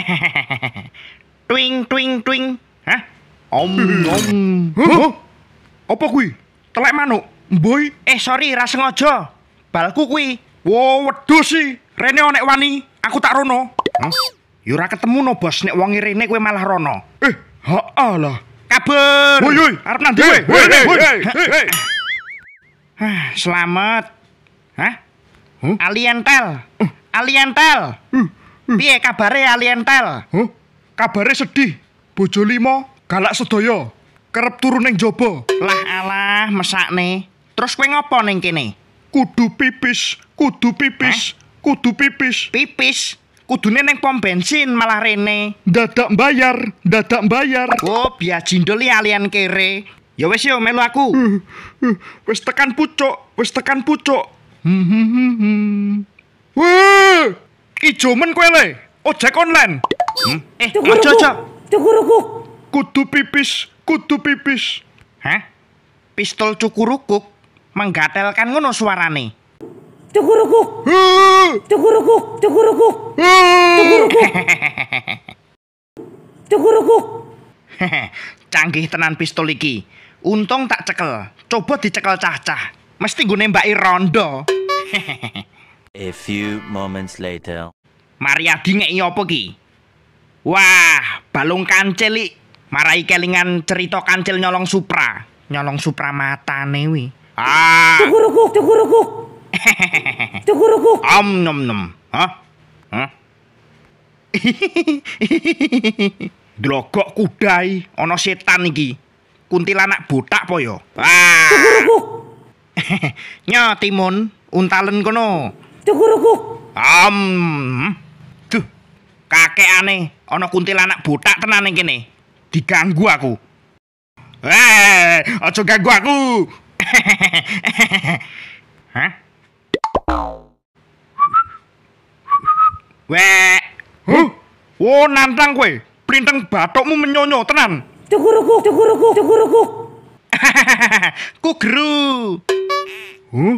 twing twing twing. Hah? Om om. Huh? Apa kui? Telek manuk. Boy. Eh sorry, ra sengaja. Balku kui. Wow, wedus sih. Rene nek wani, aku tak rono. Hah? Yura ketemu no bos nek Wangi Rene kue malah rono. Eh, ha alah. Kabur. Woi woi, arep nang dhewe. Woi woi. Selamat. Hah? Huh? Alientel. Uh. Eh. Alientel. Uh. Hmm. Hmm. Piye kabare alien tel? Huh? Kabare sedih. Bojo limo galak sedaya kerep turu ning jaba. Lah alah mesakne. Terus kowe ngopo ning kene? Kudu pipis, kudu pipis, eh? kudu pipis. Pipis. Kudune ning pom bensin malah rene. Dadak bayar, dadak bayar. Oh, biar jindoli alian kere. Ya wis yo melu aku. Uh, wis tekan pucuk, wis tekan pucuk. Hmm, hmm, hmm, hmm. Ijo men kowe le. Ojek online. Hmm? Eh, tunggu aja aja. Cukurukuk. Kudu pipis, kudu pipis. Hah? Pistol cukurukuk menggatelkan ngono suarane. Cukurukuk. Cukurukuk, cukurukuk. Cukurukuk. Cukurukuk. Canggih tenan pistol iki. Untung tak cekel. Coba dicekel cah-cah. Mesti gue nembaki rondo. Hehehe. A few moments later. Wah, balung kancil Marai kelingan cerita kancil nyolong Supra. Nyolong Supra matane wi. Ah. Cukurukuk, cukurukuk. cukurukuk. Om nom nom. Hah? Hah? Drogok kudai, setan iki. Kuntilanak botak po yo. Ya? Ah. Cukurukuk. Nyo timun, untalen kono. Cukurukuk. Am. Hmm. duh. Kakek aneh, kuntil kuntilanak botak tenan ning kene. Diganggu aku. Eh, ojo ganggu aku. Hah? Weh. Huh? Oh, nantang kowe. Printeng batokmu menyonyo tenan. Cukurukuk, cukurukuk, cukurukuk. Ku geru. Huh?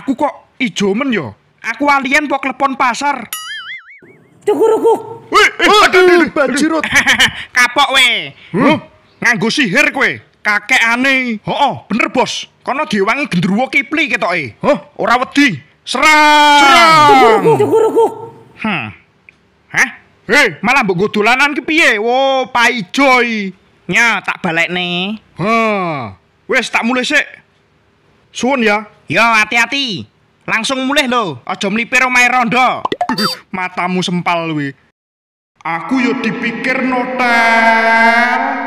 Aku kok ijo men yo. Aku alien buat klepon pasar. Cukuruku. Wih, eh, aduh, banjirut. Kapok we. Huh? Nganggo sihir kowe. Kakek aneh. Oh, bener bos. Kono diwangi genderuwo kipli eh. Huh, ora wedi. Serang. Serang. Cukuruku. Hmm. Hah? Hei, eh. malah mbok godolanan ki piye? Wo, Pai Joy. Nya tak nih. Hah. Wes tak mulai sik. Suwun ya. Yo hati-hati. Langsung mulih lho, aja mlipir omahe rondo. Matamu sempal wi, Aku yo dipikir notel.